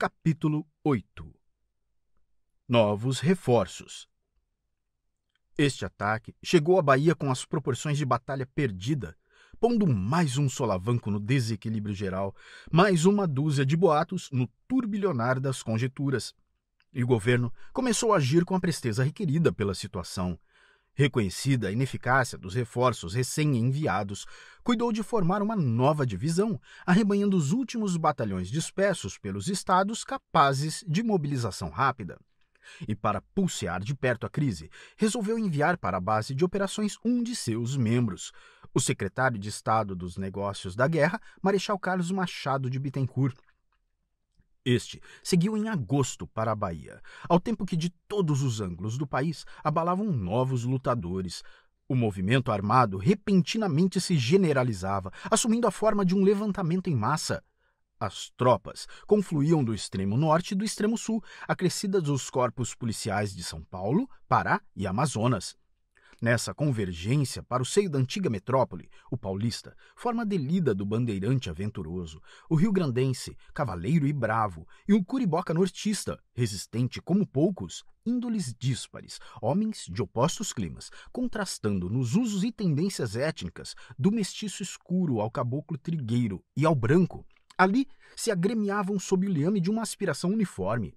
Capítulo 8 Novos reforços. Este ataque chegou à Bahia com as proporções de batalha perdida, pondo mais um solavanco no desequilíbrio geral, mais uma dúzia de boatos no turbilhonar das conjecturas. E o governo começou a agir com a presteza requerida pela situação, Reconhecida a ineficácia dos reforços recém-enviados, cuidou de formar uma nova divisão, arrebanhando os últimos batalhões dispersos pelos estados capazes de mobilização rápida. E para pulsear de perto a crise, resolveu enviar para a base de operações um de seus membros, o secretário de Estado dos Negócios da Guerra, Marechal Carlos Machado de Bittencourt, este seguiu em agosto para a Bahia, ao tempo que de todos os ângulos do país abalavam novos lutadores. O movimento armado repentinamente se generalizava, assumindo a forma de um levantamento em massa. As tropas confluíam do extremo norte e do extremo sul, acrescidas dos corpos policiais de São Paulo, Pará e Amazonas. Nessa convergência para o seio da antiga metrópole, o paulista, forma delida do bandeirante aventuroso, o rio-grandense, cavaleiro e bravo, e um curiboca nortista, resistente como poucos, índoles díspares, homens de opostos climas, contrastando nos usos e tendências étnicas do mestiço escuro ao caboclo trigueiro e ao branco, ali se agremiavam sob o liame de uma aspiração uniforme,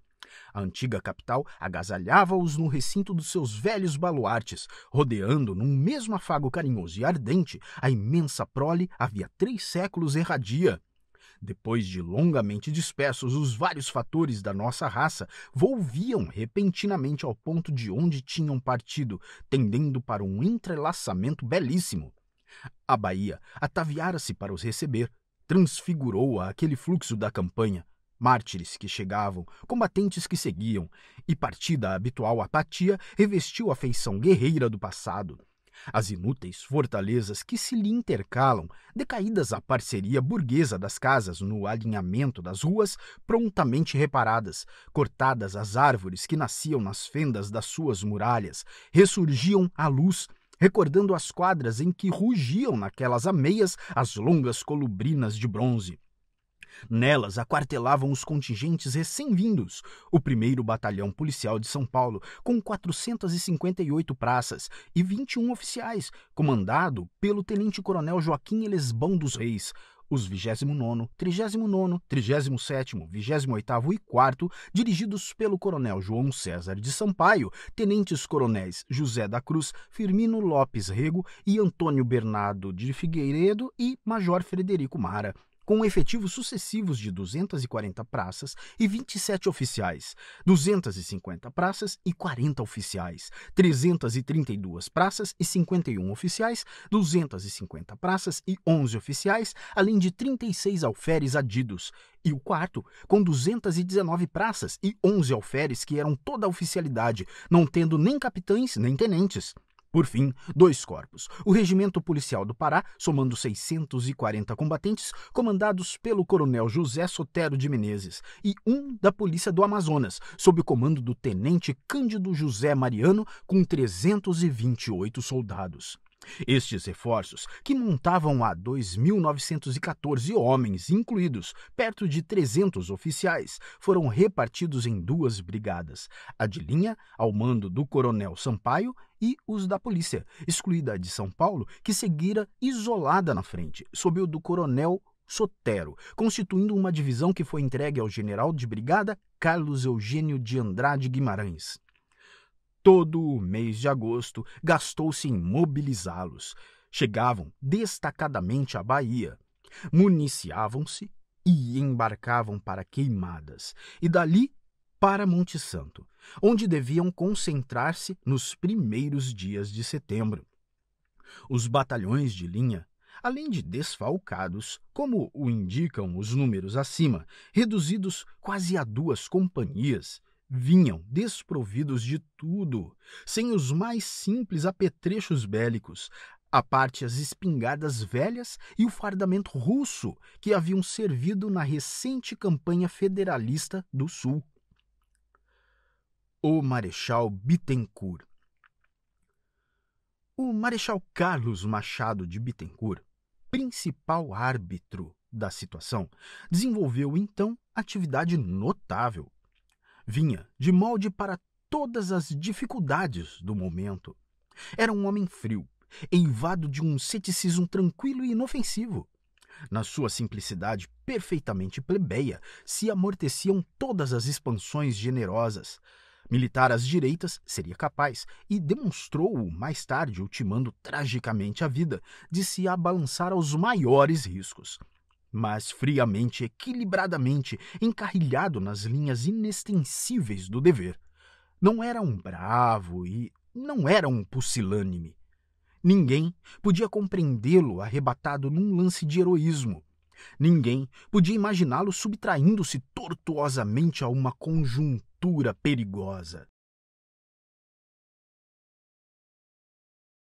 a antiga capital agasalhava-os no recinto dos seus velhos baluartes, rodeando num mesmo afago carinhoso e ardente a imensa prole havia três séculos erradia. Depois de longamente dispersos, os vários fatores da nossa raça volviam repentinamente ao ponto de onde tinham partido, tendendo para um entrelaçamento belíssimo. A Bahia ataviara-se para os receber, transfigurou-a aquele fluxo da campanha, Mártires que chegavam, combatentes que seguiam, e partida a habitual apatia revestiu a feição guerreira do passado. As inúteis fortalezas que se lhe intercalam, decaídas à parceria burguesa das casas no alinhamento das ruas, prontamente reparadas, cortadas as árvores que nasciam nas fendas das suas muralhas, ressurgiam à luz, recordando as quadras em que rugiam naquelas ameias as longas colubrinas de bronze. Nelas aquartelavam os contingentes recém-vindos, o primeiro Batalhão Policial de São Paulo, com 458 praças e 21 oficiais, comandado pelo Tenente-Coronel Joaquim Elesbão dos Reis, os 29, 39, 37, 28 e 4, dirigidos pelo Coronel João César de Sampaio, tenentes-coronéis José da Cruz, Firmino Lopes Rego e Antônio Bernardo de Figueiredo e Major Frederico Mara com efetivos sucessivos de 240 praças e 27 oficiais, 250 praças e 40 oficiais, 332 praças e 51 oficiais, 250 praças e 11 oficiais, além de 36 alferes adidos, e o quarto com 219 praças e 11 alferes que eram toda a oficialidade, não tendo nem capitães nem tenentes. Por fim, dois corpos. O Regimento Policial do Pará, somando 640 combatentes, comandados pelo Coronel José Sotero de Menezes, e um da Polícia do Amazonas, sob o comando do Tenente Cândido José Mariano, com 328 soldados. Estes reforços, que montavam a 2.914 homens, incluídos perto de 300 oficiais, foram repartidos em duas brigadas: a de linha, ao mando do coronel Sampaio, e os da polícia, excluída a de São Paulo, que seguira isolada na frente, sob o do coronel Sotero, constituindo uma divisão que foi entregue ao general de brigada Carlos Eugênio de Andrade Guimarães. Todo o mês de agosto gastou-se em mobilizá-los. Chegavam destacadamente à Bahia, municiavam-se e embarcavam para Queimadas, e dali para Monte Santo, onde deviam concentrar-se nos primeiros dias de setembro. Os batalhões de linha, além de desfalcados, como o indicam os números acima, reduzidos quase a duas companhias, vinham desprovidos de tudo, sem os mais simples apetrechos bélicos, a parte as espingardas velhas e o fardamento russo que haviam servido na recente campanha federalista do Sul. O Marechal Bittencourt O Marechal Carlos Machado de Bittencourt, principal árbitro da situação, desenvolveu então atividade notável vinha de molde para todas as dificuldades do momento. Era um homem frio, eivado de um ceticismo tranquilo e inofensivo. Na sua simplicidade perfeitamente plebeia, se amorteciam todas as expansões generosas. Militar às direitas seria capaz, e demonstrou-o mais tarde, ultimando tragicamente a vida, de se abalançar aos maiores riscos, mas friamente, equilibradamente, encarrilhado nas linhas inextensíveis do dever. Não era um bravo e não era um pusilânime. Ninguém podia compreendê-lo arrebatado num lance de heroísmo. Ninguém podia imaginá-lo subtraindo-se tortuosamente a uma conjuntura perigosa.